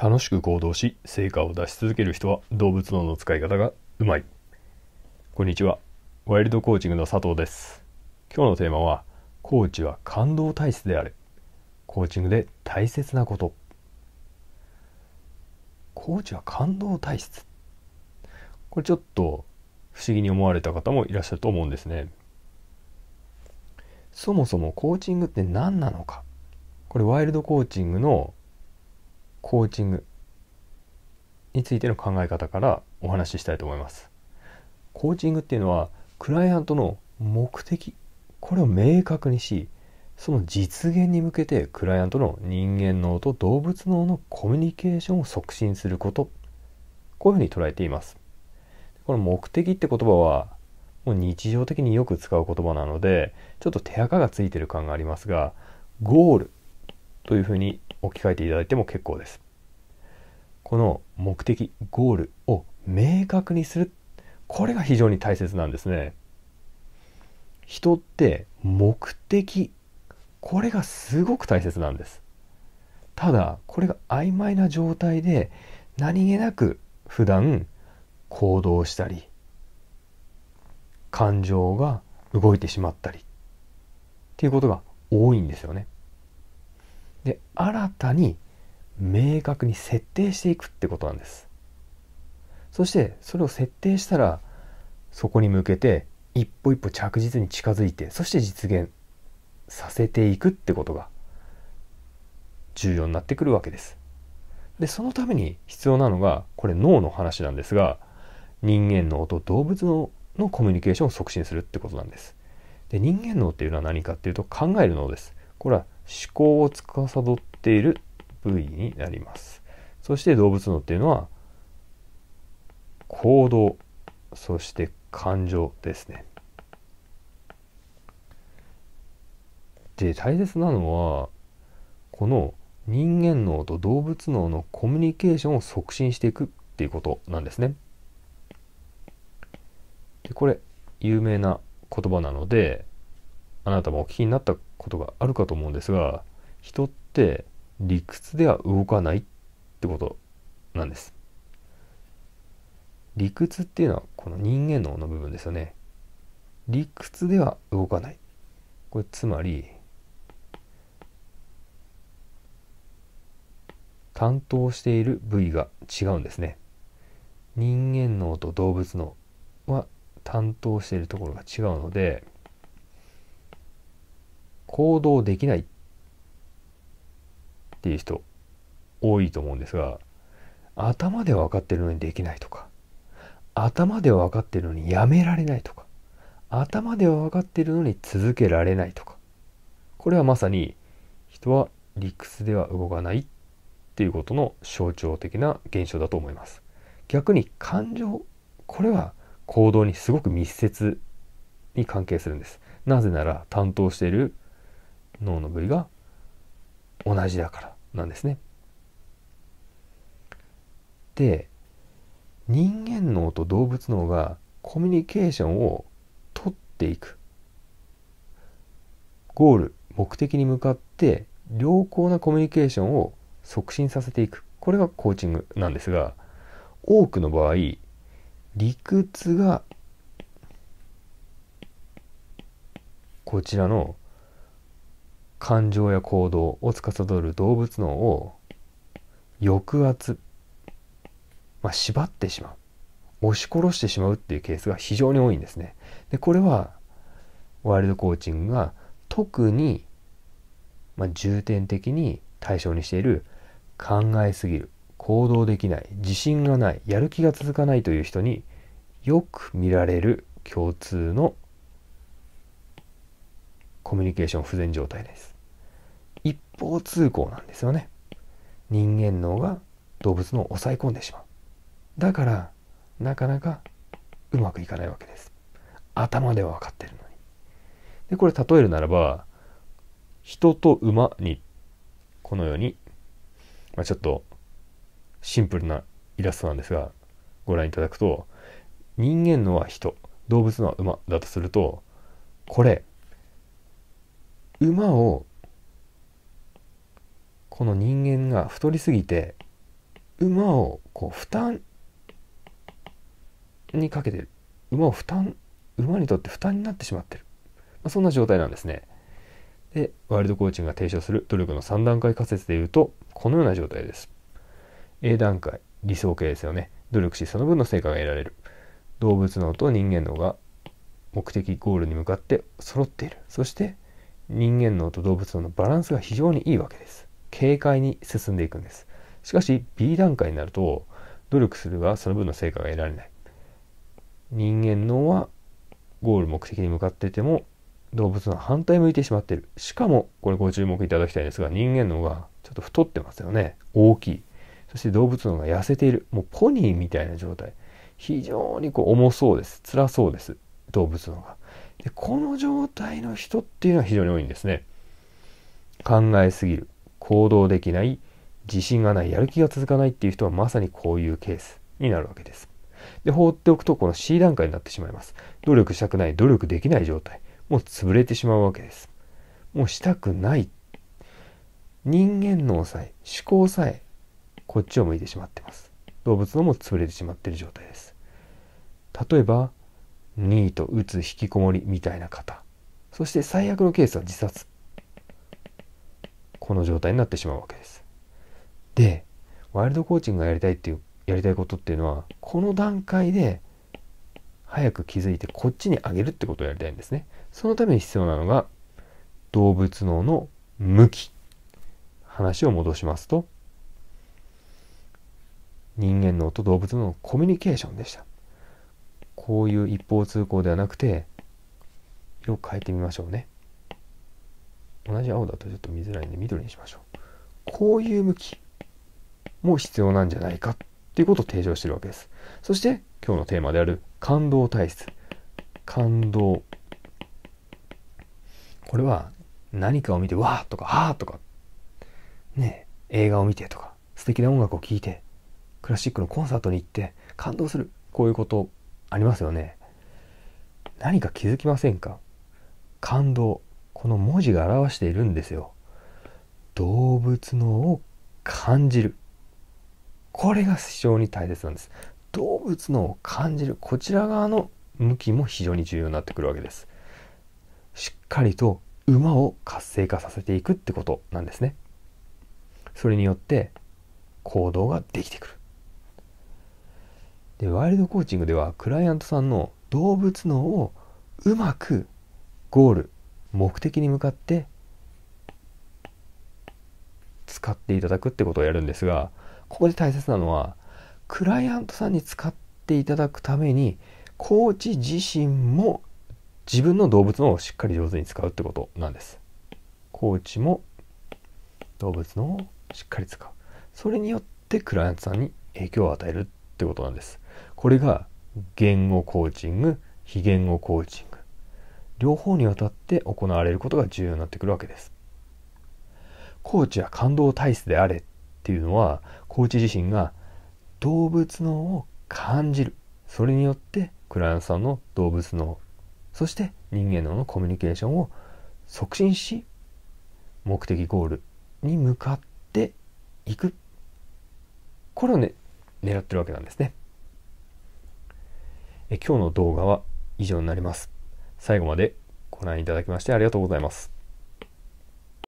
楽しく行動し成果を出し続ける人は動物脳の使い方がうまいこんにちはワイルドコーチングの佐藤です今日のテーマはコーチは感動体質であれコーチングで大切なことコーチは感動体質これちょっと不思議に思われた方もいらっしゃると思うんですねそもそもコーチングって何なのかこれワイルドコーチングのコーチングについての考え方からお話ししたいと思います。コーチングっていうのはクライアントの目的これを明確にしその実現に向けてクライアントの人間脳と動物脳のコミュニケーションを促進することこういうふうに捉えています。この目的って言葉はもう日常的によく使う言葉なのでちょっと手垢がついてる感がありますがゴールというふうに置き換えていただいても結構です。この目的、ゴールを明確にする。これが非常に大切なんですね。人って目的、これがすごく大切なんです。ただ、これが曖昧な状態で何気なく普段行動したり、感情が動いてしまったりっていうことが多いんですよね。で新たに明確に設定していくってことなんですそしてそれを設定したらそこに向けて一歩一歩着実に近づいてそして実現させていくってことが重要になってくるわけですでそのために必要なのがこれ脳の話なんですが人間脳と動物脳のコミュニケーションを促進するってことなんですで人間脳っていうのは何かっていうと考える脳ですこれは思考を司っている部位になります。そして動物脳っていうのは行動そして感情ですね。で大切なのはこの人間脳と動物脳のコミュニケーションを促進していくっていうことなんですね。でこれ有名な言葉なのであなたもお聞きになったことがあるかと思うんですが人って理屈では動かないってことなんです理屈っていうのはこの人間脳の部分ですよね理屈では動かないこれつまり担当している部位が違うんですね人間脳と動物脳は担当しているところが違うので行動できないっていう人多いと思うんですが頭では分かってるのにできないとか頭では分かってるのにやめられないとか頭では分かってるのに続けられないとかこれはまさに人は理屈では動かないっていうことの象徴的な現象だと思います逆に感情これは行動にすごく密接に関係するんですなぜなら担当している脳の部位が同じだからなんですね。で人間脳と動物脳がコミュニケーションを取っていくゴール目的に向かって良好なコミュニケーションを促進させていくこれがコーチングなんですが多くの場合理屈がこちらの感情や行動を司る動物脳を抑圧、まあ、縛ってしまう押し殺してしまうっていうケースが非常に多いんですね。でこれはワイルドコーチングが特に、まあ、重点的に対象にしている考えすぎる行動できない自信がないやる気が続かないという人によく見られる共通のコミュニケーション不全状態です一方通行なんですよね人間脳が動物脳を抑え込んでしまうだからなかなかうまくいかないわけです頭では分かってるのにでこれ例えるならば人と馬にこのように、まあ、ちょっとシンプルなイラストなんですがご覧いただくと人間のは人動物のは馬だとするとこれ馬をこの人間が太りすぎて馬をこう負担にかけてる馬を負担馬にとって負担になってしまってる、まあ、そんな状態なんですねでワイルドコーチングが提唱する努力の3段階仮説でいうとこのような状態です A 段階理想形ですよね努力しその分の成果が得られる動物脳と人間脳が目的ゴールに向かって揃っているそして人間脳と動物脳のバランスが非常にいいわけです。軽快に進んでいくんです。しかし B 段階になると努力するがその分の成果が得られない。人間脳はゴール目的に向かってても動物の反対向いてしまってる。しかもこれご注目いただきたいんですが人間脳がちょっと太ってますよね。大きい。そして動物脳が痩せている。もうポニーみたいな状態。非常にこう重そうです。辛そうです。動物のが。でこの状態の人っていうのは非常に多いんですね。考えすぎる行動できない自信がないやる気が続かないっていう人はまさにこういうケースになるわけです。で放っておくとこの C 段階になってしまいます。努力したくない努力できない状態もう潰れてしまうわけです。もうしたくない人間脳さえ思考さえこっちを向いてしまってます。動物のも潰れてしまっている状態です。例えばニート、うつ、引きこもりみたいな方。そして最悪のケースは自殺。この状態になってしまうわけです。で、ワイルドコーチングがやりたいっていう、やりたいことっていうのは、この段階で早く気づいてこっちにあげるってことをやりたいんですね。そのために必要なのが、動物脳の向き。話を戻しますと、人間脳と動物脳のコミュニケーションでした。こういう一方通行ではなくて色を変えてみましょうね同じ青だとちょっと見づらいんで緑にしましょうこういう向きも必要なんじゃないかっていうことを提唱してるわけですそして今日のテーマである感動体質感動これは何かを見てわーとかはーとかね映画を見てとか素敵な音楽を聴いてクラシックのコンサートに行って感動するこういうことありますよね。何か気づきませんか感動。この文字が表しているんですよ。動物のを感じる。これが非常に大切なんです。動物のを感じる。こちら側の向きも非常に重要になってくるわけです。しっかりと馬を活性化させていくってことなんですね。それによって行動ができてくる。でワイルドコーチングではクライアントさんの動物脳をうまくゴール目的に向かって使っていただくってことをやるんですがここで大切なのはクライアントさんに使っていただくためにコーチ自身も自分の動物脳をしっかり上手に使うってことなんです。コーチも動物脳をしっかり使う。それによってクライアントさんに影響を与えるってことなんです。これが言語コーチング非言語コーチング両方にわたって行われることが重要になってくるわけですコーチは感動体質であれっていうのはコーチ自身が動物脳を感じるそれによってクライアントさんの動物脳そして人間脳のコミュニケーションを促進し目的ゴールに向かっていくこれをね狙ってるわけなんですね。え今日の動画は以上になります。最後までご覧いただきましてありがとうございます。